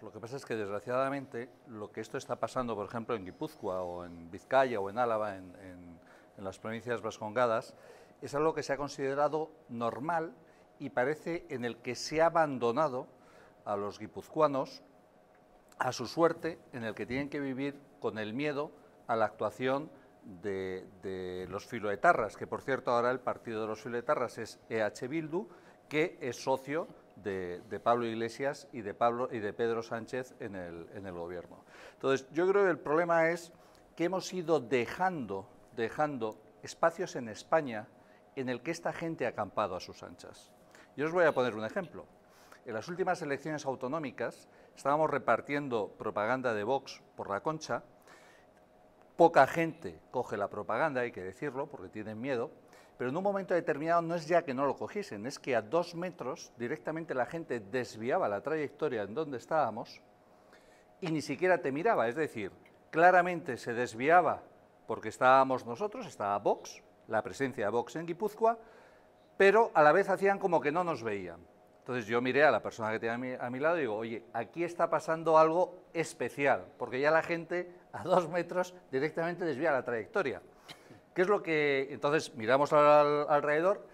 Lo que pasa es que desgraciadamente lo que esto está pasando, por ejemplo, en Guipúzcoa o en Vizcaya o en Álava, en, las provincias vascongadas, es algo que se ha considerado normal y parece en el que se ha abandonado a los guipuzcoanos a su suerte, en el que tienen que vivir con el miedo a la actuación de, de los filoetarras, que por cierto ahora el partido de los filoetarras es EH Bildu, que es socio de, Pablo Iglesias y de, Pablo, y de Pedro Sánchez en el, gobierno. Entonces, yo creo que el problema es que hemos ido dejando, dejando espacios en España en el que esta gente ha acampado a sus anchas. Yo os voy a poner un ejemplo. En las últimas elecciones autonómicas estábamos repartiendo propaganda de Vox por la concha Poca gente coge la propaganda, hay que decirlo, porque tienen miedo, pero en un momento determinado no es ya que no lo cogiesen, es que a dos metros directamente la gente desviaba la trayectoria en donde estábamos y ni siquiera te miraba, es decir, claramente se desviaba porque estábamos nosotros, estaba Vox, la presencia de Vox en Guipúzcoa, pero a la vez hacían como que no nos veían. Entonces yo miré a la persona que tenía a mi, lado y digo, oye, aquí está pasando algo especial, porque ya la gente a dos metros directamente desvía la trayectoria. ¿Qué es lo que...? Entonces miramos alrededor.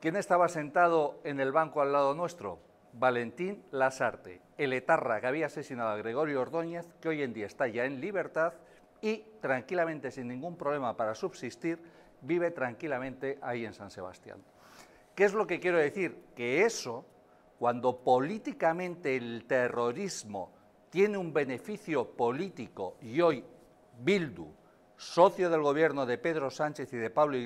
¿Quién estaba sentado en el banco al lado nuestro? Valentín Lasarte, el etarra que había asesinado a Gregorio Ordóñez, que hoy en día está ya en libertad y tranquilamente, sin ningún problema para subsistir, vive tranquilamente ahí en San Sebastián. ¿Qué es lo que quiero decir? Que eso cuando políticamente el terrorismo tiene un beneficio político y hoy Bildu, socio del gobierno de Pedro Sánchez y de Pablo